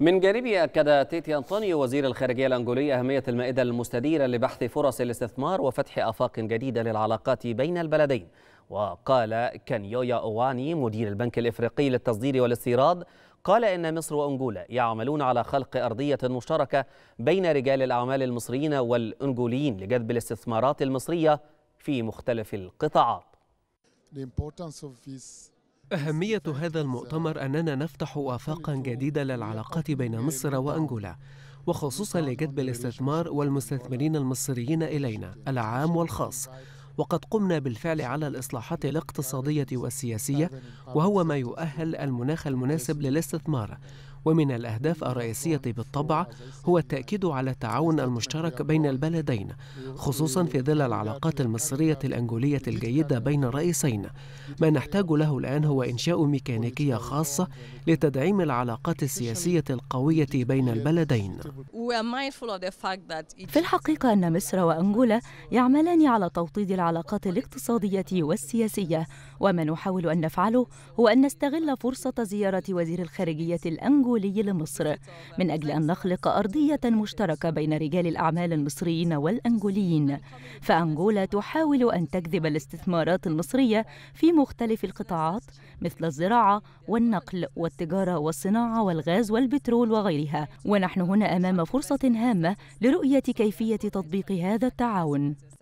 من جانبه أكد تيتي أنطونيو وزير الخارجية الأنجولي أهمية المائدة المستديرة لبحث فرص الاستثمار وفتح آفاق جديدة للعلاقات بين البلدين وقال كانيويا أواني مدير البنك الإفريقي للتصدير والاستيراد قال إن مصر وأنجولا يعملون على خلق أرضية مشتركة بين رجال الأعمال المصريين والأنجوليين لجذب الاستثمارات المصرية في مختلف القطاعات. The importance of this أهمية هذا المؤتمر أننا نفتح آفاقا جديدة للعلاقات بين مصر وأنجولا وخصوصا لجذب الاستثمار والمستثمرين المصريين إلينا العام والخاص وقد قمنا بالفعل على الإصلاحات الاقتصادية والسياسية وهو ما يؤهل المناخ المناسب للاستثمار ومن الأهداف الرئيسية بالطبع هو التأكيد على التعاون المشترك بين البلدين خصوصا في ظل العلاقات المصرية الأنجولية الجيدة بين الرئيسين ما نحتاج له الآن هو إنشاء ميكانيكية خاصة لتدعيم العلاقات السياسية القوية بين البلدين في الحقيقة أن مصر وأنجولا يعملان على توطيد العلاقات الاقتصادية والسياسية وما نحاول أن نفعله هو أن نستغل فرصة زيارة وزير الخارجية الأنجولي الدولي لمصر من أجل أن نخلق أرضية مشتركة بين رجال الأعمال المصريين والأنجوليين فأنجولا تحاول أن تجذب الاستثمارات المصرية في مختلف القطاعات مثل الزراعة والنقل والتجارة والصناعة والغاز والبترول وغيرها ونحن هنا أمام فرصة هامة لرؤية كيفية تطبيق هذا التعاون